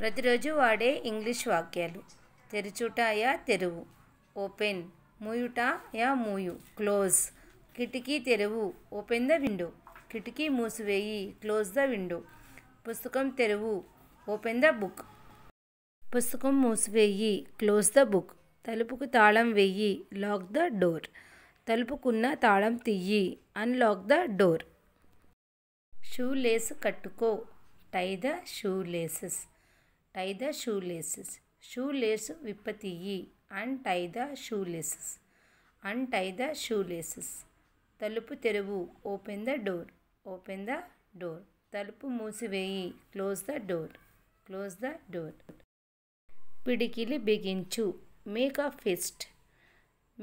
ప్రతిరోజు వాడే ఇంగ్లీష్ వాక్యాలు తెరుచుట యా తెరువు ఓపెన్ మూయుట యా మూయు క్లోజ్ కిటికీ తెరువు ఓపెన్ ద విండో కిటికీ మూసివేయి క్లోజ్ ద విండో పుస్తకం తెరువు ఓపెన్ ద బుక్ పుస్తకం మూసివేయి క్లోజ్ ద బుక్ తలుపుకు తాళం వెయ్యి లాక్ ద డోర్ తలుపుకున్న తాళం తీయి unlock the door shoe lace కట్టుకో tie the shoe laces tie the shoe laces shoe lace విప్పతీయి and tie the shoe laces and tie the shoe laces తలుపు తెరువు open the door open the door తలుపు మూసివేయి close the door close the door పిడికిలి బిగించు make a fist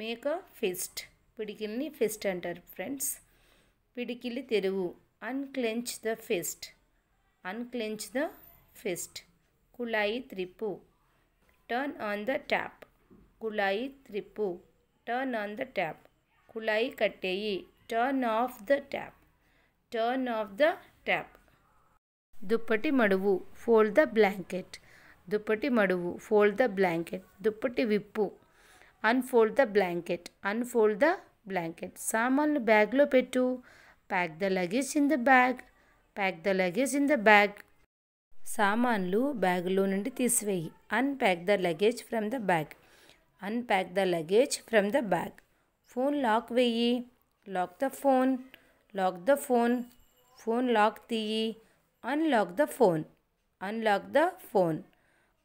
make a fist పిడికిలిని fist అంటారు friends పిడికిలి తెరువు unclench the fist unclench the fist Kulai Tripu. Turn on the tap. Kulai Tripu. Turn on the tap. Kulai Kattei. Turn off the tap. Turn off the tap. Duppati Maduvu. Fold the blanket. Duppati Maduvu. Fold the blanket. Duppati Vippu. Unfold the blanket. Unfold the blanket. సామాన్లు బ్యాగ్లో petu, pack the luggage in the bag. Pack the luggage in the bag. సామాన్లు బ్యాగులో నుండి తీసివేయి unpack the luggage from the bag unpack the luggage from the bag phone lock వెయ్యి lock the phone lock the phone phone lock తీయి unlock the phone unlock the phone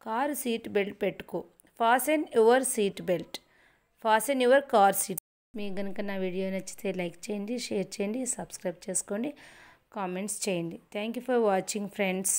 car seat belt పెట్టుకో fasten your seat belt fasten your car seat మీకు కనుక నా video నచ్చితే like చేయండి share చేయండి subscribe చేసుకోండి కామెంట్స్ చేయండి thank you for watching friends